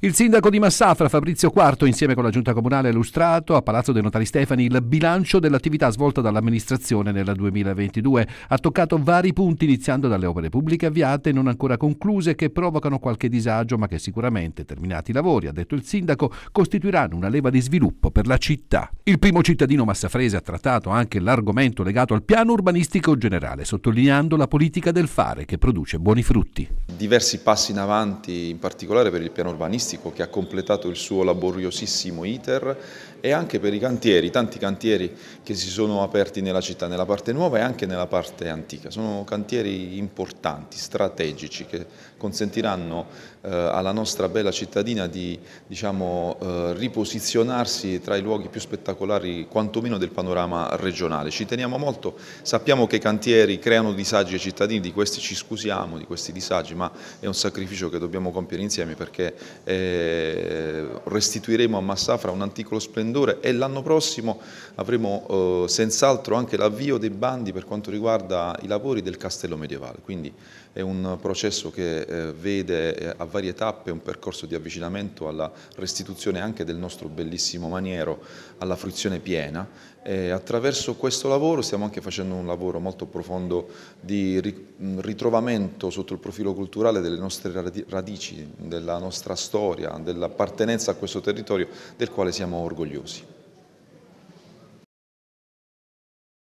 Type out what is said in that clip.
Il sindaco di Massafra, Fabrizio IV, insieme con la giunta comunale, ha illustrato a Palazzo dei Notari Stefani il bilancio dell'attività svolta dall'amministrazione nel 2022. Ha toccato vari punti, iniziando dalle opere pubbliche avviate e non ancora concluse, che provocano qualche disagio, ma che sicuramente, terminati i lavori, ha detto il sindaco, costituiranno una leva di sviluppo per la città. Il primo cittadino massafrese ha trattato anche l'argomento legato al piano urbanistico generale, sottolineando la politica del fare che produce buoni frutti. Diversi passi in avanti, in particolare per il piano urbanistico artistico che ha completato il suo laboriosissimo iter e anche per i cantieri, tanti cantieri che si sono aperti nella città, nella parte nuova e anche nella parte antica. Sono cantieri importanti, strategici, che consentiranno eh, alla nostra bella cittadina di diciamo, eh, riposizionarsi tra i luoghi più spettacolari, quantomeno del panorama regionale. Ci teniamo molto, sappiamo che i cantieri creano disagi ai cittadini, di questi ci scusiamo, di questi disagi, ma è un sacrificio che dobbiamo compiere insieme perché... Eh, restituiremo a Massafra un antico splendore e l'anno prossimo avremo eh, senz'altro anche l'avvio dei bandi per quanto riguarda i lavori del castello medievale, quindi è un processo che eh, vede eh, a varie tappe un percorso di avvicinamento alla restituzione anche del nostro bellissimo maniero alla fruizione piena e attraverso questo lavoro stiamo anche facendo un lavoro molto profondo di ritrovamento sotto il profilo culturale delle nostre radici, della nostra storia, dell'appartenenza a questo questo territorio del quale siamo orgogliosi.